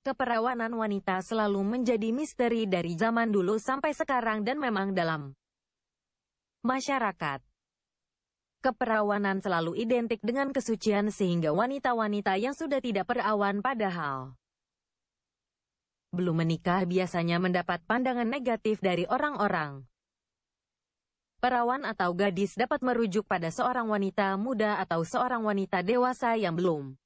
Keperawanan wanita selalu menjadi misteri dari zaman dulu sampai sekarang dan memang dalam masyarakat. Keperawanan selalu identik dengan kesucian sehingga wanita-wanita yang sudah tidak perawan padahal belum menikah biasanya mendapat pandangan negatif dari orang-orang. Perawan atau gadis dapat merujuk pada seorang wanita muda atau seorang wanita dewasa yang belum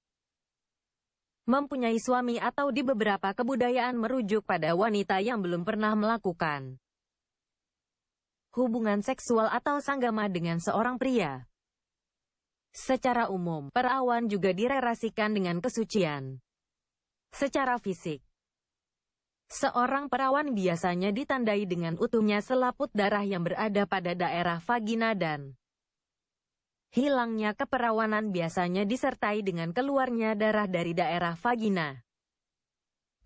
mempunyai suami atau di beberapa kebudayaan merujuk pada wanita yang belum pernah melakukan hubungan seksual atau sanggama dengan seorang pria. Secara umum, perawan juga direlasikan dengan kesucian. Secara fisik, seorang perawan biasanya ditandai dengan utuhnya selaput darah yang berada pada daerah vagina dan Hilangnya keperawanan biasanya disertai dengan keluarnya darah dari daerah vagina.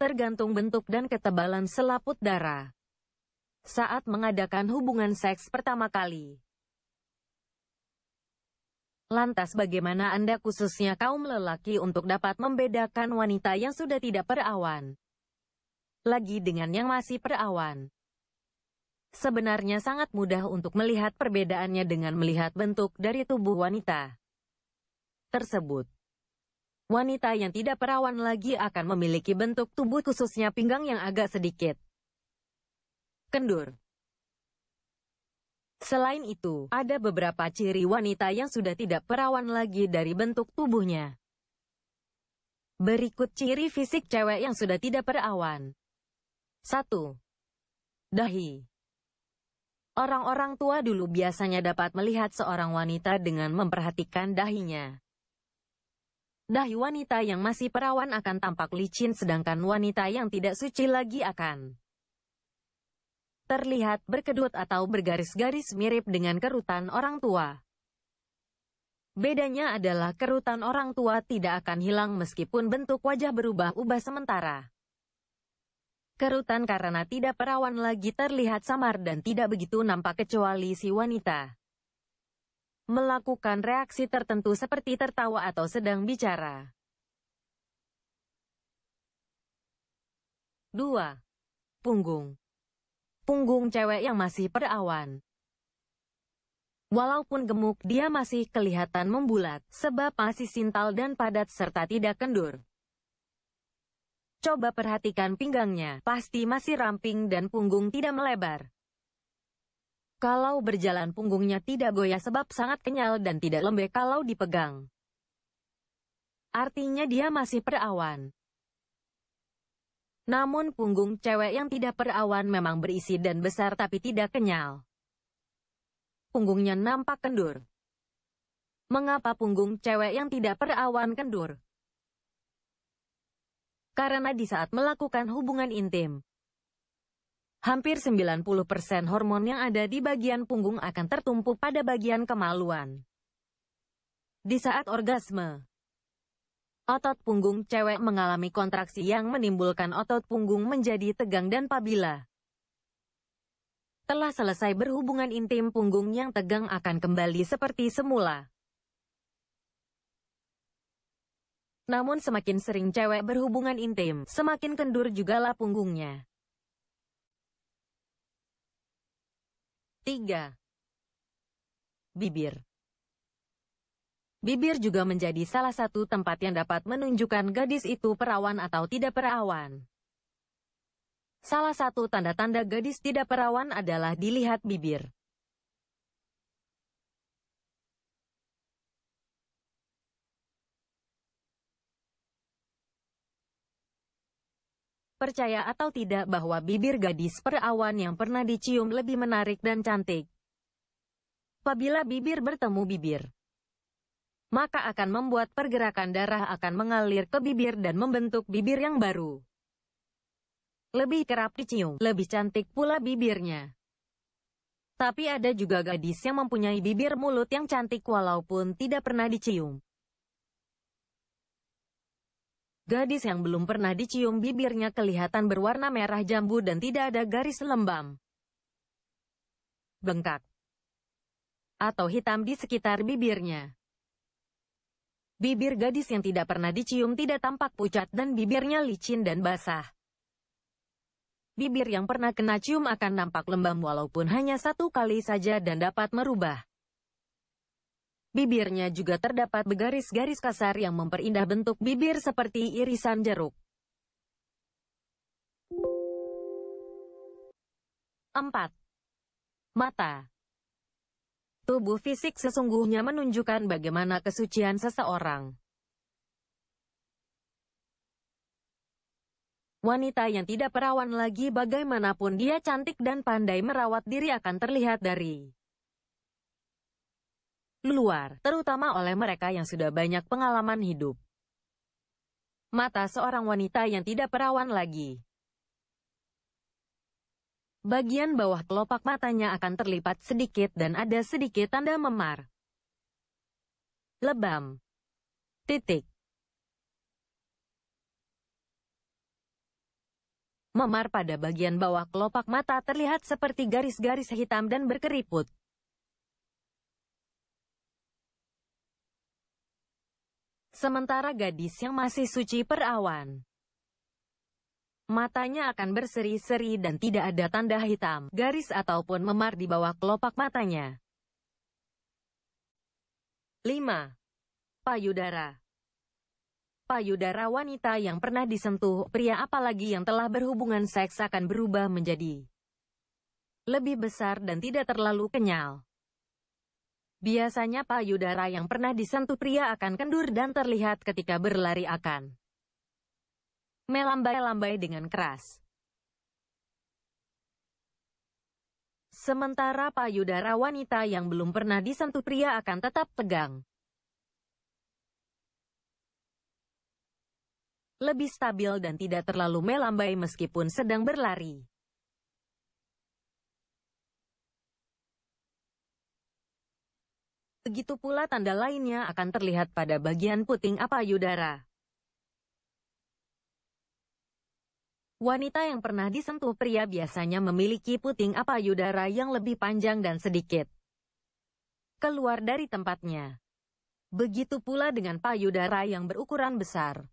Tergantung bentuk dan ketebalan selaput darah. Saat mengadakan hubungan seks pertama kali. Lantas bagaimana Anda khususnya kaum lelaki untuk dapat membedakan wanita yang sudah tidak perawan? Lagi dengan yang masih perawan. Sebenarnya sangat mudah untuk melihat perbedaannya dengan melihat bentuk dari tubuh wanita tersebut. Wanita yang tidak perawan lagi akan memiliki bentuk tubuh khususnya pinggang yang agak sedikit kendur. Selain itu, ada beberapa ciri wanita yang sudah tidak perawan lagi dari bentuk tubuhnya. Berikut ciri fisik cewek yang sudah tidak perawan. 1. Dahi Orang-orang tua dulu biasanya dapat melihat seorang wanita dengan memperhatikan dahinya. Dahi wanita yang masih perawan akan tampak licin sedangkan wanita yang tidak suci lagi akan terlihat berkedut atau bergaris-garis mirip dengan kerutan orang tua. Bedanya adalah kerutan orang tua tidak akan hilang meskipun bentuk wajah berubah-ubah sementara. Kerutan karena tidak perawan lagi terlihat samar dan tidak begitu nampak kecuali si wanita. Melakukan reaksi tertentu seperti tertawa atau sedang bicara. 2. Punggung Punggung cewek yang masih perawan. Walaupun gemuk, dia masih kelihatan membulat, sebab masih sintal dan padat serta tidak kendur. Coba perhatikan pinggangnya, pasti masih ramping dan punggung tidak melebar. Kalau berjalan punggungnya tidak goyah sebab sangat kenyal dan tidak lembek kalau dipegang. Artinya dia masih perawan. Namun punggung cewek yang tidak perawan memang berisi dan besar tapi tidak kenyal. Punggungnya nampak kendur. Mengapa punggung cewek yang tidak perawan kendur? karena di saat melakukan hubungan intim, hampir 90% hormon yang ada di bagian punggung akan tertumpu pada bagian kemaluan. Di saat orgasme, otot punggung cewek mengalami kontraksi yang menimbulkan otot punggung menjadi tegang dan pabila. Telah selesai berhubungan intim punggung yang tegang akan kembali seperti semula. Namun semakin sering cewek berhubungan intim, semakin kendur juga lah punggungnya. 3. Bibir Bibir juga menjadi salah satu tempat yang dapat menunjukkan gadis itu perawan atau tidak perawan. Salah satu tanda-tanda gadis tidak perawan adalah dilihat bibir. Percaya atau tidak bahwa bibir gadis perawan yang pernah dicium lebih menarik dan cantik. Apabila bibir bertemu bibir, maka akan membuat pergerakan darah akan mengalir ke bibir dan membentuk bibir yang baru. Lebih kerap dicium, lebih cantik pula bibirnya. Tapi ada juga gadis yang mempunyai bibir mulut yang cantik walaupun tidak pernah dicium. Gadis yang belum pernah dicium bibirnya kelihatan berwarna merah jambu dan tidak ada garis lembam. Bengkak atau hitam di sekitar bibirnya. Bibir gadis yang tidak pernah dicium tidak tampak pucat dan bibirnya licin dan basah. Bibir yang pernah kena cium akan nampak lembam walaupun hanya satu kali saja dan dapat merubah Bibirnya juga terdapat garis garis kasar yang memperindah bentuk bibir seperti irisan jeruk. 4. Mata Tubuh fisik sesungguhnya menunjukkan bagaimana kesucian seseorang. Wanita yang tidak perawan lagi bagaimanapun dia cantik dan pandai merawat diri akan terlihat dari luar, terutama oleh mereka yang sudah banyak pengalaman hidup. Mata seorang wanita yang tidak perawan lagi. Bagian bawah kelopak matanya akan terlipat sedikit dan ada sedikit tanda memar. Lebam. Titik. Memar pada bagian bawah kelopak mata terlihat seperti garis-garis hitam dan berkeriput. sementara gadis yang masih suci perawan. Matanya akan berseri-seri dan tidak ada tanda hitam, garis ataupun memar di bawah kelopak matanya. 5. Payudara Payudara wanita yang pernah disentuh pria apalagi yang telah berhubungan seks akan berubah menjadi lebih besar dan tidak terlalu kenyal. Biasanya payudara yang pernah disentuh pria akan kendur dan terlihat ketika berlari akan melambai-lambai dengan keras. Sementara payudara wanita yang belum pernah disentuh pria akan tetap tegang. Lebih stabil dan tidak terlalu melambai meskipun sedang berlari. Begitu pula tanda lainnya akan terlihat pada bagian puting apa yudara. Wanita yang pernah disentuh pria biasanya memiliki puting apa yudara yang lebih panjang dan sedikit. Keluar dari tempatnya. Begitu pula dengan payudara yang berukuran besar.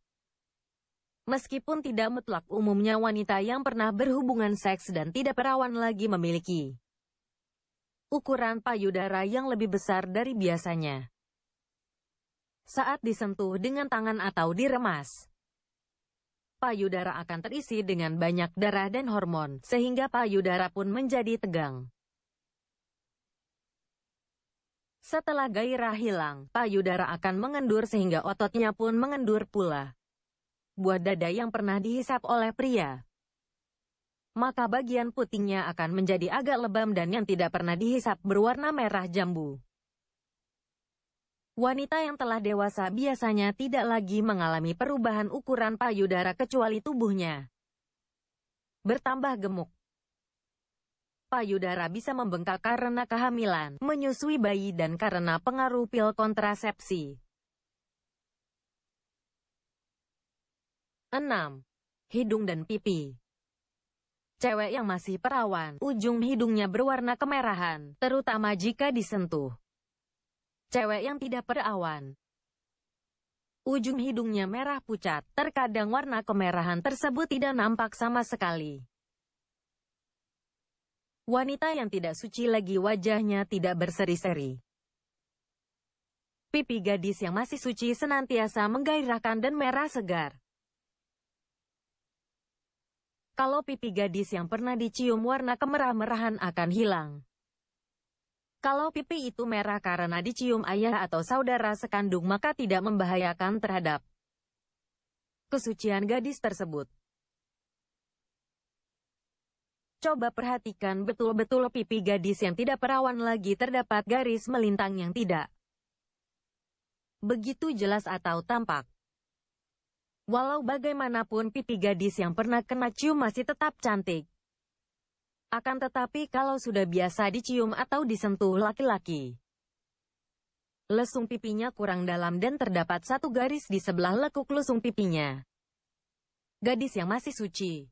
Meskipun tidak mutlak umumnya wanita yang pernah berhubungan seks dan tidak perawan lagi memiliki ukuran payudara yang lebih besar dari biasanya. Saat disentuh dengan tangan atau diremas, payudara akan terisi dengan banyak darah dan hormon, sehingga payudara pun menjadi tegang. Setelah gairah hilang, payudara akan mengendur sehingga ototnya pun mengendur pula. Buah dada yang pernah dihisap oleh pria maka bagian putingnya akan menjadi agak lebam dan yang tidak pernah dihisap berwarna merah jambu. Wanita yang telah dewasa biasanya tidak lagi mengalami perubahan ukuran payudara kecuali tubuhnya. Bertambah gemuk payudara bisa membengkak karena kehamilan, menyusui bayi dan karena pengaruh pil kontrasepsi. 6. Hidung dan pipi Cewek yang masih perawan, ujung hidungnya berwarna kemerahan, terutama jika disentuh. Cewek yang tidak perawan, ujung hidungnya merah pucat, terkadang warna kemerahan tersebut tidak nampak sama sekali. Wanita yang tidak suci lagi wajahnya tidak berseri-seri. Pipi gadis yang masih suci senantiasa menggairahkan dan merah segar. Kalau pipi gadis yang pernah dicium warna kemerah-merahan akan hilang. Kalau pipi itu merah karena dicium ayah atau saudara sekandung maka tidak membahayakan terhadap kesucian gadis tersebut. Coba perhatikan betul-betul pipi gadis yang tidak perawan lagi terdapat garis melintang yang tidak begitu jelas atau tampak. Walau bagaimanapun pipi gadis yang pernah kena cium masih tetap cantik. Akan tetapi kalau sudah biasa dicium atau disentuh laki-laki, lesung pipinya kurang dalam dan terdapat satu garis di sebelah lekuk lesung pipinya. Gadis yang masih suci.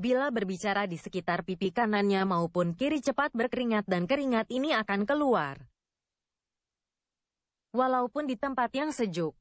Bila berbicara di sekitar pipi kanannya maupun kiri cepat berkeringat dan keringat ini akan keluar. Walaupun di tempat yang sejuk,